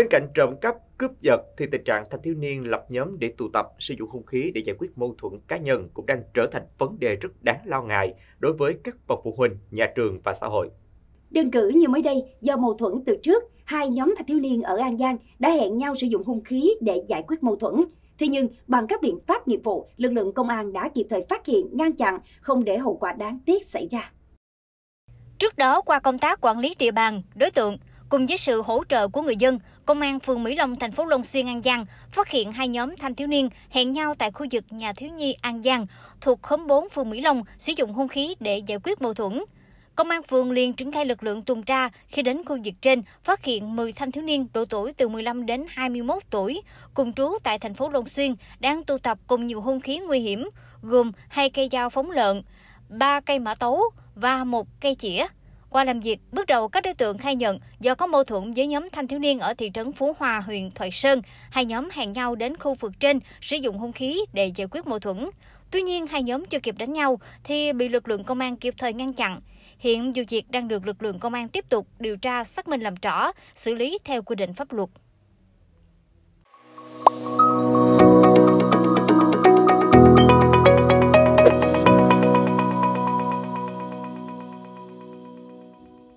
Bên cạnh trộm cắp, cướp giật thì tình trạng thanh thiếu niên lập nhóm để tụ tập sử dụng hung khí để giải quyết mâu thuẫn cá nhân cũng đang trở thành vấn đề rất đáng lo ngại đối với các bậc phụ huynh, nhà trường và xã hội. Đơn cử như mới đây, do mâu thuẫn từ trước, hai nhóm thanh thiếu niên ở An Giang đã hẹn nhau sử dụng hung khí để giải quyết mâu thuẫn. Thế nhưng, bằng các biện pháp nghiệp vụ, lực lượng công an đã kịp thời phát hiện, ngăn chặn, không để hậu quả đáng tiếc xảy ra. Trước đó, qua công tác quản lý địa bàn, đối tượng Cùng với sự hỗ trợ của người dân, Công an phường Mỹ Long, thành phố Long Xuyên, An Giang phát hiện hai nhóm thanh thiếu niên hẹn nhau tại khu vực nhà thiếu nhi An Giang thuộc khóm 4 phường Mỹ Long sử dụng hung khí để giải quyết mâu thuẫn. Công an phường liền triển khai lực lượng tuần tra khi đến khu vực trên phát hiện 10 thanh thiếu niên độ tuổi từ 15 đến 21 tuổi cùng trú tại thành phố Long Xuyên đang tụ tập cùng nhiều hung khí nguy hiểm gồm hai cây dao phóng lợn, ba cây mã tấu và một cây chĩa. Qua làm việc, bước đầu các đối tượng khai nhận do có mâu thuẫn với nhóm thanh thiếu niên ở thị trấn Phú Hòa, huyện Thoại Sơn, hai nhóm hẹn nhau đến khu vực trên sử dụng hung khí để giải quyết mâu thuẫn. Tuy nhiên, hai nhóm chưa kịp đánh nhau thì bị lực lượng công an kịp thời ngăn chặn. Hiện vụ việc đang được lực lượng công an tiếp tục điều tra xác minh làm rõ, xử lý theo quy định pháp luật.